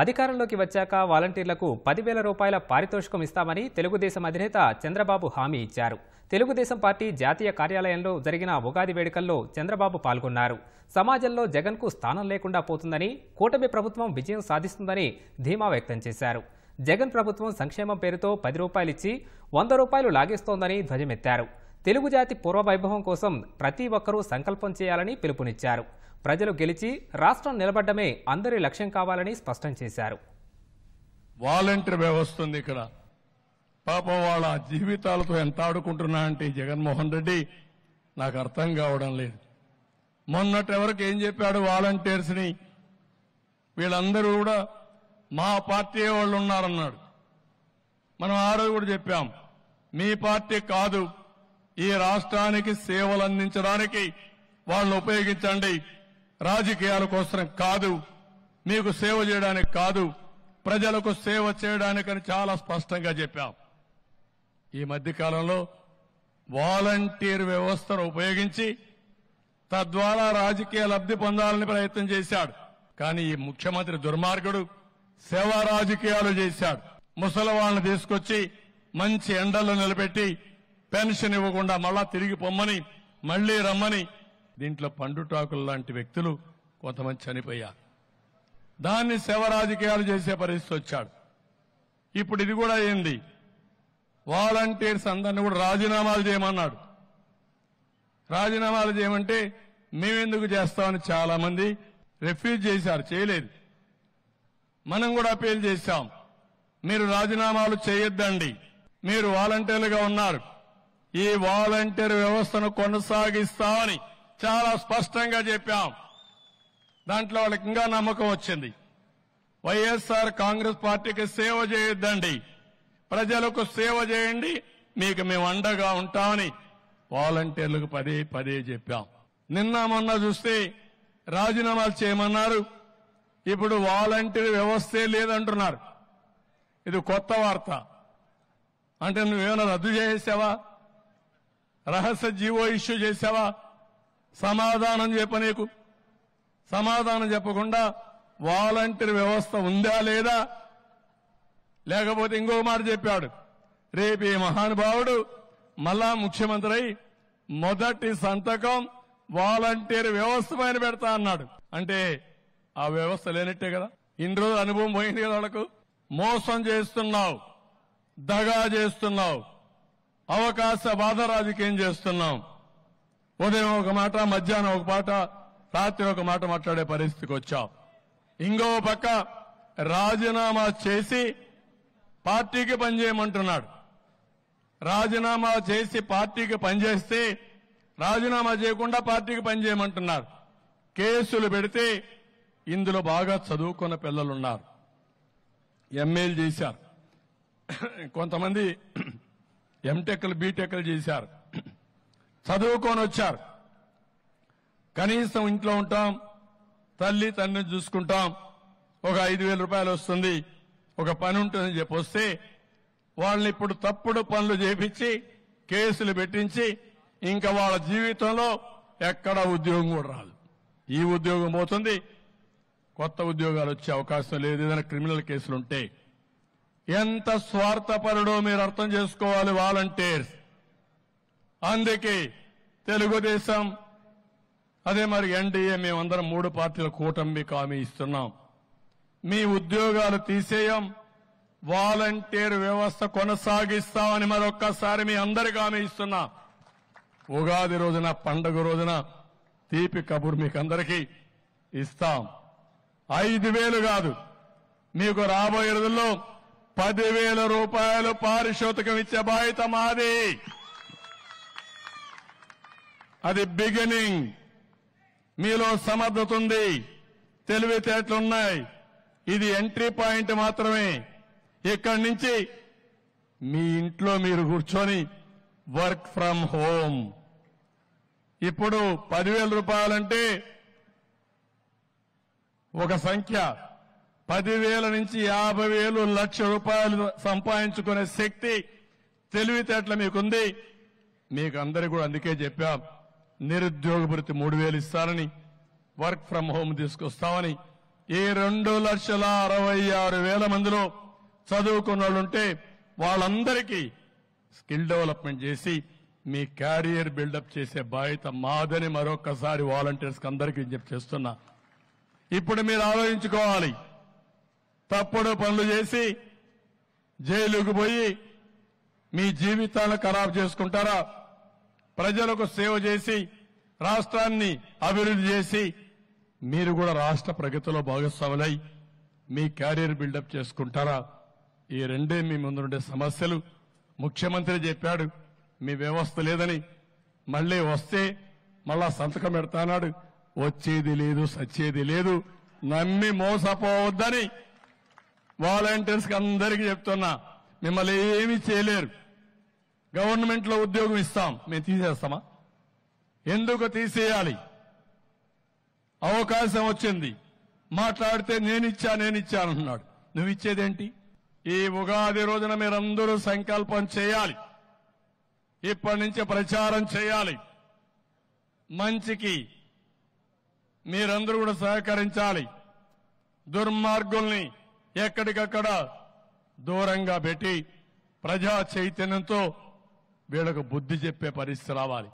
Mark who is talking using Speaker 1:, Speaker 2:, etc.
Speaker 1: అధికారంలోకి వచ్చాక వాలంటీర్లకు పదివేల రూపాయల పారితోషికం ఇస్తామని తెలుగుదేశం అధినేత చంద్రబాబు హామీ ఇచ్చారు తెలుగుదేశం పార్టీ జాతీయ కార్యాలయంలో జరిగిన ఉగాది వేడుకల్లో చంద్రబాబు పాల్గొన్నారు సమాజంలో జగన్కు స్థానం లేకుండా పోతుందని కూటమి ప్రభుత్వం విజయం సాధిస్తుందని ధీమా వ్యక్తం చేశారు జగన్ ప్రభుత్వం సంక్షేమం పేరుతో పది రూపాయలిచ్చి వంద రూపాయలు లాగేస్తోందని ధ్వజమెత్తారు తెలుగు జాతి పూర్వవైభవం కోసం ప్రతి ఒక్కరూ సంకల్పం చేయాలని పిలుపునిచ్చారు ప్రజలు గెలిచి రాష్ట్రం నిలబడ్డమే అందరి లక్ష్యం కావాలని స్పష్టం చేశారు వాలంటీర్ వ్యవస్థ ఉంది ఇక్కడ పాపం వాళ్ళ జీవితాలతో ఎంత ఆడుకుంటున్నా అంటే జగన్మోహన్ రెడ్డి నాకు అర్థం కావడం లేదు మొన్నటి వరకు ఏం చెప్పాడు వాలంటీర్స్ని వీళ్ళందరూ కూడా మా పార్టీ వాళ్ళు ఉన్నారన్నాడు మనం ఆ రోజు కూడా చెప్పాం మీ పార్టీ కాదు ఈ రాష్ట్రానికి సేవలు అందించడానికి వాళ్ళని ఉపయోగించండి రాజకీయాల కోసం కాదు మీకు సేవ చేయడానికి కాదు ప్రజలకు సేవ చేయడానికని చాలా స్పష్టంగా చెప్పాం ఈ మధ్యకాలంలో వాలంటీర్ వ్యవస్థను ఉపయోగించి తద్వారా రాజకీయ లబ్ధి పొందాలని ప్రయత్నం చేశాడు కానీ ఈ ముఖ్యమంత్రి దుర్మార్గుడు సేవా రాజకీయాలు చేశాడు ముసలి వాళ్ళని తీసుకొచ్చి మంచి ఎండల్లో నిలబెట్టి పెన్షన్ ఇవ్వకుండా మళ్ళా తిరిగి పొమ్మని మళ్లీ రమ్మని దీంట్లో పండుటాకులు లాంటి వ్యక్తులు కొంతమంది చనిపోయారు దాన్ని శవ రాజకీయాలు చేసే పరిస్థితి వచ్చాడు ఇప్పుడు ఇది కూడా ఏంది వాలంటీర్స్ అందరిని కూడా రాజీనామాలు చేయమన్నాడు రాజీనామాలు చేయమంటే మేమెందుకు చేస్తామని చాలా మంది రిఫ్యూజ్ చేశారు చేయలేదు మనం కూడా అపీల్ చేశాం మీరు రాజీనామాలు చేయొద్దండి మీరు వాలంటీర్లుగా ఉన్నారు ఈ వాలంటీర్ వ్యవస్థను కొనసాగిస్తామని చాలా స్పష్టంగా చెప్పాం దాంట్లో వాళ్ళకి ఇంకా నమ్మకం వచ్చింది వైఎస్ఆర్ కాంగ్రెస్ పార్టీకి సేవ చేయొద్దండి ప్రజలకు సేవ చేయండి మీకు మేము అండగా ఉంటామని వాలంటీర్లకు పదే పదే చెప్పాం నిన్న మొన్న చూస్తే రాజీనామాలు చేయమన్నారు ఇప్పుడు వాలంటీర్ వ్యవస్థే లేదంటున్నారు ఇది కొత్త వార్త అంటే నువ్వేమైనా రద్దు చేసేసావా రహస్య జీవో ఇష్యూ చేశావా సమాధానం చెప్ప నీకు సమాధానం చెప్పకుండా వాలంటీర్ వ్యవస్థ ఉందా లేదా లేకపోతే ఇంకో మాట చెప్పాడు రేపు ఈ మహానుభావుడు మళ్ళా ముఖ్యమంత్రి అయి మొదటి సంతకం వాలంటీర్ వ్యవస్థ పైన పెడతా అన్నాడు అంటే ఆ వ్యవస్థ లేనట్టే కదా ఇన్ని రోజులు అనుభవం పోయింది కదా వాళ్ళకు మోసం చేస్తున్నావు దగా చేస్తున్నావు అవకాశ బాధ రాజకీయం చేస్తున్నాం ఉదయం ఒక మాట మధ్యాహ్నం ఒక మాట రాత్రి ఒక మాట మాట్లాడే పరిస్థితికి వచ్చాం ఇంకో పక్క రాజీనామా చేసి పార్టీకి పనిచేయమంటున్నాడు రాజీనామా చేసి పార్టీకి పనిచేస్తే రాజీనామా చేయకుండా పార్టీకి పనిచేయమంటున్నారు కేసులు పెడితే ఇందులో బాగా చదువుకున్న పిల్లలున్నారు ఎమ్మెల్యే చేశారు కొంతమంది ఎంటెక్లు బీటెక్లు చేశారు చదువుకొని వచ్చారు కనీసం ఇంట్లో ఉంటాం తల్లి తండ్రిని చూసుకుంటాం ఒక ఐదు వేల రూపాయలు వస్తుంది ఒక పని ఉంటుందని చెప్పి వస్తే వాళ్ళని ఇప్పుడు తప్పుడు పనులు చేపించి కేసులు పెట్టించి ఇంకా వాళ్ళ జీవితంలో ఎక్కడ ఉద్యోగం కూడా రాదు ఈ ఉద్యోగం పోతుంది కొత్త ఉద్యోగాలు వచ్చే అవకాశం లేదు ఏదైనా క్రిమినల్ కేసులుంటే ఎంత స్వార్థపరుడో మీరు అర్థం చేసుకోవాలి వాలంటీర్స్ అందుకే తెలుగుదేశం అదే మరి ఎన్డీఏ మేమందరం మూడు పార్టీల కూటమి కామీ ఇస్తున్నాం మీ ఉద్యోగాలు తీసేయం వాలంటీర్ వ్యవస్థ కొనసాగిస్తామని మరొక్కసారి మీ అందరికీ ఆమె ఇస్తున్నా ఉగాది రోజున పండుగ రోజున తీపి కబురు మీకు అందరికీ ఇస్తాం ఐదు వేలు కాదు మీకు రాబోయే రోజుల్లో పదివేల రూపాయలు పారిశోతకం ఇచ్చే బాధ్యత మాది అది బిగినింగ్ మీలో సమర్థత ఉంది ఉన్నాయి ఇది ఎంట్రీ పాయింట్ మాత్రమే ఇక్కడి నుంచి మీ ఇంట్లో మీరు కూర్చొని వర్క్ ఫ్రం హోమ్ ఇప్పుడు పదివేల రూపాయలంటే ఒక సంఖ్య పదివేల నుంచి యాభై వేలు లక్ష రూపాయలు సంపాదించుకునే శక్తి తెలివితేటల మీకుంది మీకు అందరికీ కూడా అందుకే చెప్పాం నిరుద్యోగ భృతి మూడు వేలు ఇస్తారని వర్క్ ఫ్రం హోమ్ తీసుకొస్తామని ఈ రెండు లక్షల అరవై ఆరు వేల మందిలో చదువుకున్న వాళ్ళుంటే వాళ్ళందరికీ స్కిల్ డెవలప్మెంట్ చేసి మీ క్యారియర్ బిల్డప్ చేసే బాధ్యత మాదని మరొకసారి వాలంటీర్స్కి అందరికీ చెప్పి చేస్తున్నా ఇప్పుడు మీరు ఆలోచించుకోవాలి తప్పుడు పనులు చేసి జైలుకు పోయి మీ జీవితాలను ఖరాబ్ చేసుకుంటారా ప్రజలకు సేవ చేసి రాష్ట్రాన్ని అభివృద్ధి చేసి మీరు కూడా రాష్ట్ర ప్రగతిలో భాగస్వాములై మీ క్యారియర్ బిల్డప్ చేసుకుంటారా ఈ రెండే మీ ముందుండే సమస్యలు ముఖ్యమంత్రి చెప్పాడు మీ వ్యవస్థ లేదని మళ్ళీ వస్తే మళ్ళా సంతకం పెడతానాడు వచ్చేది లేదు సచ్చేది లేదు నమ్మి మోసపోవద్దని వాలంటీర్స్కి అందరికీ చెప్తున్నా మిమ్మల్ని ఏమీ చేయలేరు గవర్నమెంట్లో ఉద్యోగం ఇస్తాం మేము తీసేస్తామా ఎందుకు తీసేయాలి అవకాశం వచ్చింది మాట్లాడితే నేనిచ్చా నేనిచ్చా అంటున్నాడు నువ్వు ఇచ్చేదేంటి ఈ ఉగాది రోజున మీరందరూ సంకల్పం చేయాలి ఇప్పటి నుంచి ప్రచారం చేయాలి మంచికి మీరందరూ కూడా సహకరించాలి దుర్మార్గుల్ని ఎక్కడికక్కడ దూరంగా పెట్టి ప్రజా చైతన్యంతో వీళ్ళకు బుద్ధి చెప్పే పరిస్థితి రావాలి